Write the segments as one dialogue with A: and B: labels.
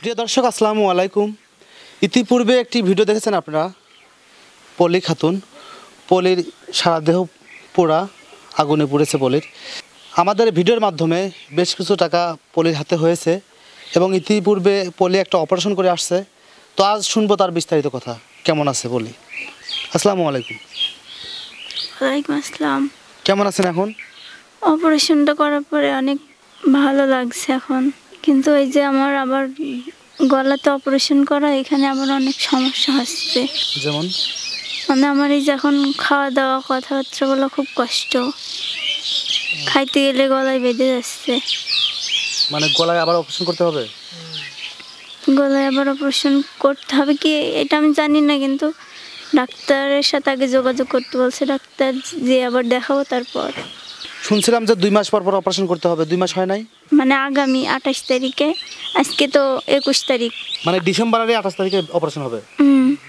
A: প্রিয় দর্শক আসসালামু আলাইকুম ইতিপূর্বে একটি ভিডিও দেখেছেন আপনারা পলি খাতুন পলির সারা দেহ পোড়া আগুনে পুড়েছে পলির আমাদের ভিডিওর মাধ্যমে বেশ কিছু টাকা পলির হাতে হয়েছে এবং ইতিপূর্বে পলি একটা অপারেশন করে আসছে তো আজ শুনবো তার বিস্তারিত কথা কেমন আছে পলি আসসালামু আলাইকুম
B: ওয়ালাইকুম আসসালাম
A: কেমন আছেন এখন
B: অপারেশনটা করার পরে অনেক ভালো লাগছে এখন কিন্তু এই যে আমার আবার গলাতে অপারেশন করা এখানে আবার অনেক সমস্যা আসছে যেমন মানে আমার এই যখন খাওয়া দাওয়া কথাবার্তা বলা খুব কষ্ট খাইতে গেলে গলায় বেঁধে যাচ্ছে
A: মানে গলায় আবার অপারেশন করতে হবে
B: গলায় আবার অপারেশন করতে হবে কি এটা আমি জানি না কিন্তু ডাক্তারের সাথে আগে যোগাযোগ করতে বলছে ডাক্তার যে আবার দেখাবো তারপর
A: শুনছিলাম যে দুই মাস পর পর অপারেশন করতে হবে দুই মাস হয় নাই
B: মানে আগামী আঠাশ তারিখে আজকে
A: তো একুশ তারিখ মানে ডিসেম্বরের আঠাশ তারিখে অপারেশন হবে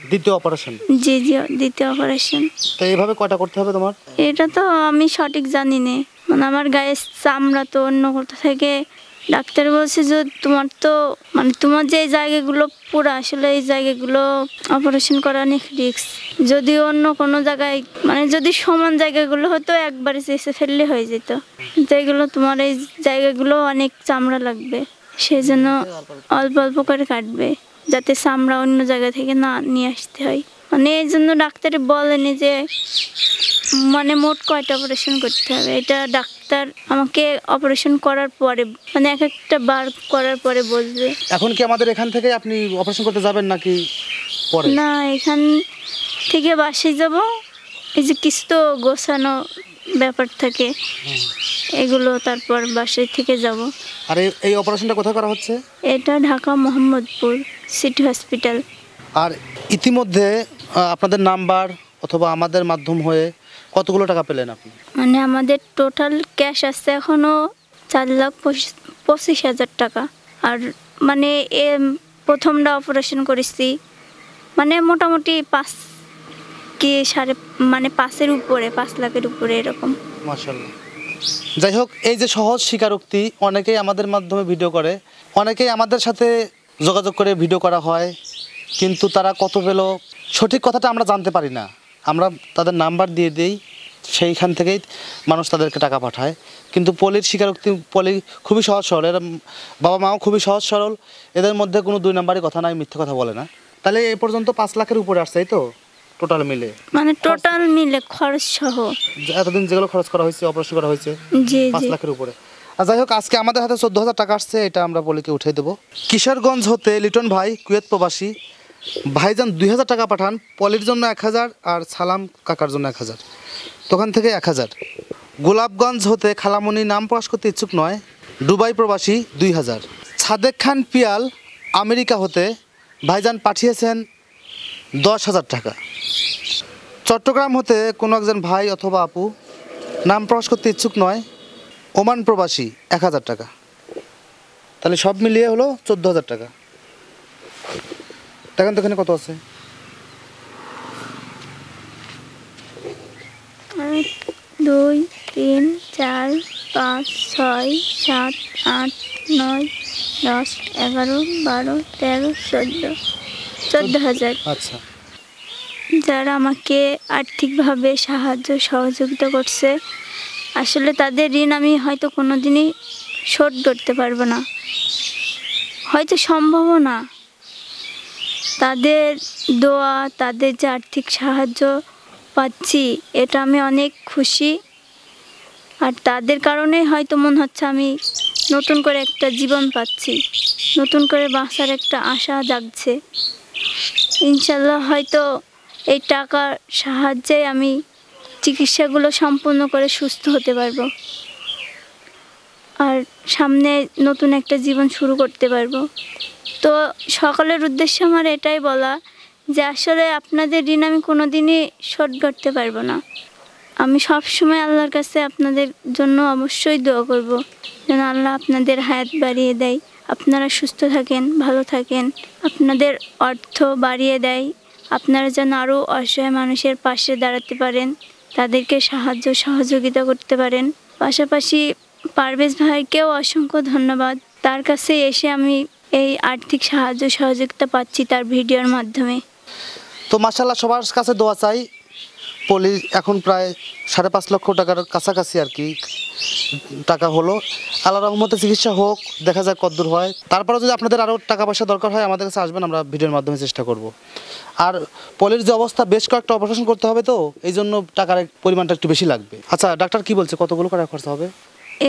A: দ্বিতীয় অপারেশন
B: জি জি দ্বিতীয় অপারেশন
A: তো এইভাবে কয়টা করতে হবে তোমার
B: এটা তো আমি সঠিক জানি না মানে আমার গায়ে চামড়া তো অন্য কোথা থেকে ডাক্তার বলছে যে তোমার তো মানে তোমার যে জায়গাগুলো পুরো আসলে এই জায়গাগুলো অপারেশন করা অনেক রিক্স যদি অন্য কোনো জায়গায় মানে যদি সমান জায়গাগুলো হতো একবারে চেষে ফেললে হয়ে যেত যেগুলো এগুলো তোমার এই জায়গাগুলো অনেক চামড়া লাগবে সেই জন্য অল্প অল্প করে কাটবে যাতে চামড়া অন্য জায়গা থেকে না নিয়ে আসতে হয় মানে এই জন্য ডাক্তার বলেনি যে মানে মোট কয়টা অপারেশন করতে হবে এটা ডাক্তার আমাকে অপারেশন করার পরে মানে এক একটা বার করার পরে বলবে এখন কি আমাদের এখান থেকে আপনি অপারেশন করতে যাবেন নাকি পরে না এখান থেকে বাসে যাব এই যে কিছু তো গোছানো ব্যাপার থাকে এগুলো তারপর বাসে থেকে যাব আর এই অপারেশনটা কোথায় করা হচ্ছে এটা ঢাকা মোহাম্মদপুর সিটি হসপিটাল
A: আর ইতিমধ্যে আপনাদের নাম্বার অথবা আমাদের মাধ্যম হয়ে কতগুলো টাকা পেলেন আপনি
B: মানে আমাদের টোটাল ক্যাশ আছে এখনও চার লাখ পঁচিশ হাজার টাকা আর মানে এ প্রথমটা অপারেশন করেছি মানে মোটামুটি পাঁচ কি সাড়ে মানে পাঁচের উপরে পাঁচ লাখের উপরে এরকম
A: মাসাল্লাহ যাই হোক এই যে সহজ স্বীকারোক্তি অনেকেই আমাদের মাধ্যমে ভিডিও করে অনেকেই আমাদের সাথে যোগাযোগ করে ভিডিও করা হয় কিন্তু তারা কত পেল সঠিক কথাটা আমরা জানতে পারি না আমরা তাদের নাম্বার দিয়ে দিই সেইখান থেকেই মানুষ তাদেরকে টাকা পাঠায় কিন্তু পলির স্বীকারোক্তি পলি খুবই সহজ সরল এরা বাবা মাও খুবই সহজ সরল এদের মধ্যে কোনো দুই নাম্বারই কথা নাই মিথ্যে কথা বলে না তাহলে এই পর্যন্ত পাঁচ লাখের উপরে আসছে তো টোটাল মিলে
B: মানে টোটাল মিলে খরচ সহ
A: এতদিন যেগুলো খরচ করা হয়েছে অপারেশন করা হয়েছে পাঁচ লাখের উপরে আর যাই হোক আজকে আমাদের হাতে চোদ্দ হাজার টাকা আসছে এটা আমরা পলিকে উঠে দেবো কিশোরগঞ্জ হতে লিটন ভাই কুয়েত প্রবাসী ভাইজান দুই হাজার টাকা পাঠান পলির জন্য এক হাজার আর সালাম কাকার জন্য এক হাজার তখন থেকে এক হাজার গোলাপগঞ্জ হতে খালামণি নাম প্রকাশ করতে ইচ্ছুক নয় দুবাই প্রবাসী দুই হাজার সাদেক খান পিয়াল আমেরিকা হতে ভাইজান পাঠিয়েছেন দশ হাজার টাকা চট্টগ্রাম হতে কোনো একজন ভাই অথবা আপু নাম প্রকাশ করতে ইচ্ছুক নয় ওমান প্রবাসী এক হাজার টাকা তাহলে সব মিলিয়ে হলো চোদ্দ হাজার টাকা দেখেন তো এখানে কত আছে
B: দুই তিন চার পাঁচ ছয় সাত আট নয় দশ এগারো বারো তেরো চোদ্দ চোদ্দ হাজার আচ্ছা যারা আমাকে আর্থিকভাবে সাহায্য সহযোগিতা করছে আসলে তাদের ঋণ আমি হয়তো কোনো দিনই শোধ করতে পারবো না হয়তো সম্ভবও না তাদের দোয়া তাদের যে আর্থিক সাহায্য পাচ্ছি এটা আমি অনেক খুশি আর তাদের কারণে হয়তো মনে হচ্ছে আমি নতুন করে একটা জীবন পাচ্ছি নতুন করে বাঁচার একটা আশা জাগছে ইনশাল্লাহ হয়তো এই টাকার সাহায্যে আমি চিকিৎসাগুলো সম্পূর্ণ করে সুস্থ হতে পারবো আর সামনে নতুন একটা জীবন শুরু করতে পারবো তো সকলের উদ্দেশ্যে আমার এটাই বলা যে আসলে আপনাদের ঋণ আমি কোনো দিনই শোধ করতে পারবো না আমি সবসময় আল্লাহর কাছে আপনাদের জন্য অবশ্যই দোয়া করব যেন আল্লাহ আপনাদের হায়াত বাড়িয়ে দেয় আপনারা সুস্থ থাকেন ভালো থাকেন আপনাদের অর্থ বাড়িয়ে দেয় আপনারা যেন আরও অসহায় মানুষের পাশে দাঁড়াতে পারেন তাদেরকে সাহায্য সহযোগিতা করতে পারেন পাশাপাশি পারভেজ ভাইকেও অসংখ্য ধন্যবাদ তার কাছে এসে আমি এই আর্থিক সাহায্য সহযোগিতা পাচ্ছি তার ভিডিওর মাধ্যমে
A: তো মাসাল্লাহ সবার কাছে দোয়া চাই পলি এখন প্রায় সাড়ে পাঁচ লক্ষ টাকার কাছাকাছি আর কি টাকা হলো আল্লাহ রহমতে চিকিৎসা হোক দেখা যাক কদ্দূর হয় তারপরে যদি আপনাদের আরও টাকা পয়সা দরকার হয় আমাদের কাছে আসবেন আমরা ভিডিওর মাধ্যমে চেষ্টা করব। আর পলির যে অবস্থা বেশ কয়েকটা অপারেশন করতে হবে তো এই জন্য টাকার পরিমাণটা একটু বেশি লাগবে আচ্ছা ডাক্তার কি বলছে কতগুলো টাকা খরচা হবে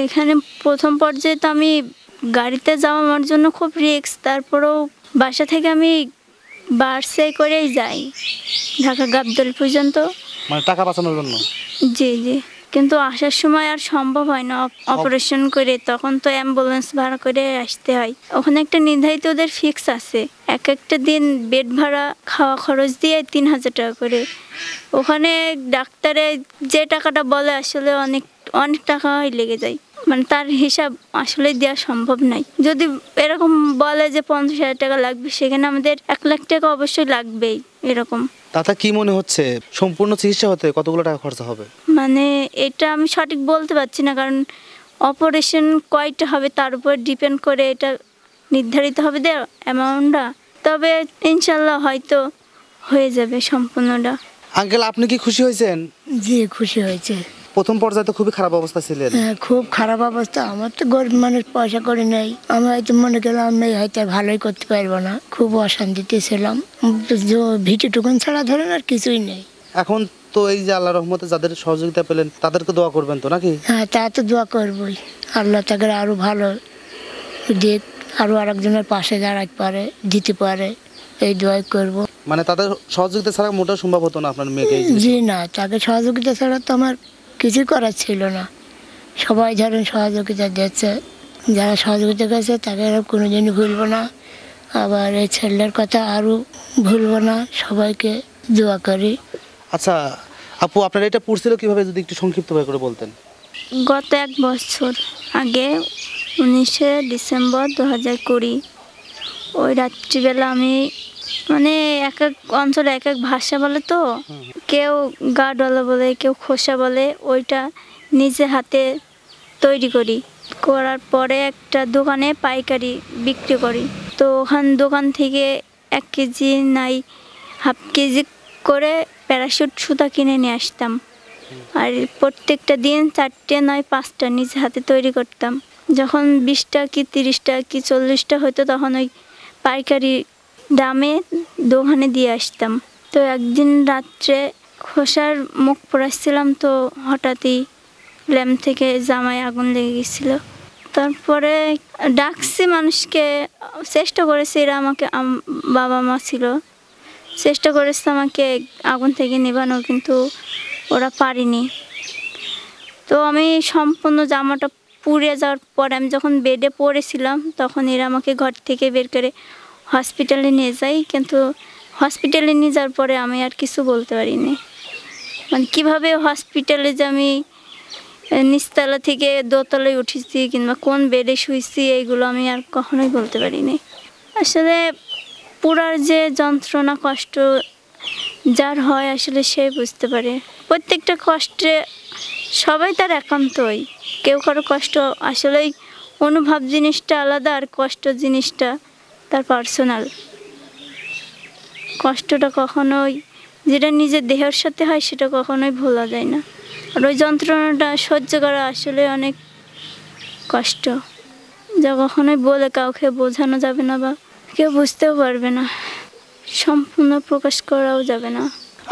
B: এখানে প্রথম পর্যায়ে তো আমি গাড়িতে যাওয়া আমার জন্য খুব রিস্ক তারপরেও বাসা থেকে আমি বাসে করেই যাই ঢাকা গাবদল পর্যন্ত
A: মানে টাকা বাঁচানোর জন্য
B: জি জি কিন্তু আসার সময় আর সম্ভব হয় না অপারেশন করে তখন তো অ্যাম্বুলেন্স ভাড়া করে আসতে হয় ওখানে একটা নির্ধারিত ওদের ফিক্স আছে এক একটা দিন বেড ভাড়া খাওয়া খরচ দিয়ে তিন হাজার টাকা করে ওখানে ডাক্তারে যে টাকাটা বলে আসলে অনেক অনেক টাকা লেগে যায় মানে তার হিসাব আসলে দেওয়া সম্ভব নাই যদি এরকম বলে যে পঞ্চাশ হাজার টাকা লাগবে সেখানে আমাদের এক লাখ টাকা অবশ্যই লাগবেই এরকম
A: তাতে কি মনে হচ্ছে সম্পূর্ণ চিকিৎসা হতে কতগুলো টাকা খরচা হবে
B: মানে এটা আমি সঠিক বলতে পারছি না কারণ অপারেশন কয়টা হবে তার উপর ডিপেন্ড করে এটা নির্ধারিত হবে দে অ্যামাউন্টটা তবে ইনশাল্লাহ হয়তো হয়ে যাবে সম্পূর্ণটা
A: আঙ্কেল আপনি কি খুশি হয়েছেন জি খুশি হয়েছে প্রথম পর্যায়ে তো খুবই খারাপ অবস্থা ছিল হ্যাঁ, খুব খারাপ অবস্থা আমার তো গরিব মানুষ পয়সা করে নেই আমি হয়তো মনে করলাম আমি হয়তো ভালোই
B: করতে পারবো না খুব অশান্তিতে ছিলাম
A: ভিটিটুকুন ছাড়া ধরেন আর কিছুই নেই এখন তো এই যে আল্লাহ রহমতে যাদের সহযোগিতা পেলেন তাদেরকে দোয়া করবেন তো নাকি
B: হ্যাঁ তা তো দোয়া করবই আল্লাহ তাকে আরও ভালো দিক আরও আরেকজনের পাশে দাঁড়াতে পারে দিতে পারে এই দোয়াই করব
A: মানে তাদের সহযোগিতা ছাড়া মোটা সম্ভব হতো না আপনার মেয়েকে
B: জি না তাকে সহযোগিতা ছাড়া তো আমার কিছু করার ছিল না সবাই ধরেন সহযোগিতা দিচ্ছে যারা সহযোগিতা করেছে তাকে কোনো দিন ভুলবো না আবার এই ছেলের কথা আরও ভুলবো না সবাইকে দোয়া করি
A: আচ্ছা আপু আপনার এটা পড়ছিল কিভাবে যদি একটু সংক্ষিপ্তভাবে করে বলতেন
B: গত এক বছর আগে উনিশে ডিসেম্বর দু হাজার কুড়ি ওই রাত্রিবেলা আমি মানে এক এক অঞ্চলে এক এক ভাষা বলে তো কেউ গাডওয়ালা বলে কেউ খোসা বলে ওইটা নিজে হাতে তৈরি করি করার পরে একটা দোকানে পাইকারি বিক্রি করি তো ওখান দোকান থেকে এক কেজি নাই হাফ কেজি করে প্যারাশুট সুতা কিনে নিয়ে আসতাম আর প্রত্যেকটা দিন চারটে নয় পাঁচটা নিজে হাতে তৈরি করতাম যখন বিশটা কি তিরিশটা কি চল্লিশটা হতো তখন ওই পাইকারি দামে দোকানে দিয়ে আসতাম তো একদিন রাত্রে খোসার মুখ পড়াচ্ছিলাম তো হঠাৎই ল্যাম্প থেকে জামায় আগুন লেগে গেছিল তারপরে ডাকছি মানুষকে চেষ্টা করেছি এরা আমাকে বাবা মা ছিল চেষ্টা করেছে আমাকে আগুন থেকে নেভানো কিন্তু ওরা পারিনি তো আমি সম্পূর্ণ জামাটা পুড়ে যাওয়ার পরে আমি যখন বেডে পড়েছিলাম তখন এরা আমাকে ঘর থেকে বের করে হসপিটালে নিয়ে যাই কিন্তু হসপিটালে নিয়ে যাওয়ার পরে আমি আর কিছু বলতে পারিনি মানে কিভাবে হসপিটালে যে আমি নিচতলা থেকে দোতলায় উঠেছি কিংবা কোন বেডে শুয়েছি এইগুলো আমি আর কখনোই বলতে পারিনি আসলে পুরার যে যন্ত্রণা কষ্ট যার হয় আসলে সে বুঝতে পারে প্রত্যেকটা কষ্টে সবাই তার একান্তই কেউ কারো কষ্ট আসলেই অনুভব জিনিসটা আলাদা আর কষ্ট জিনিসটা তার পার্সোনাল কষ্টটা কখনোই যেটা নিজের দেহের সাথে হয় সেটা কখনোই ভোলা যায় না আর ওই যন্ত্রণাটা সহ্য করা আসলে অনেক কষ্ট যা কখনোই বলে কাউকে বোঝানো যাবে না বা কেউ বুঝতেও পারবে না সম্পূর্ণ প্রকাশ করাও যাবে না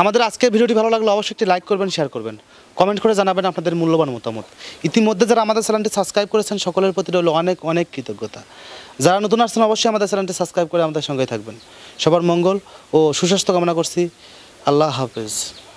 A: আমাদের আজকের ভিডিওটি ভালো লাগলে অবশ্যই একটি লাইক করবেন শেয়ার করবেন কমেন্ট করে জানাবেন আপনাদের মূল্যবান মতামত ইতিমধ্যে যারা আমাদের চ্যানেলটি সাবস্ক্রাইব করেছেন সকলের প্রতি রইল অনেক অনেক কৃতজ্ঞতা যারা নতুন আসছেন অবশ্যই আমাদের চ্যানেলটি সাবস্ক্রাইব করে আমাদের সঙ্গে থাকবেন সবার মঙ্গল ও সুস্বাস্থ্য কামনা করছি আল্লাহ হাফেজ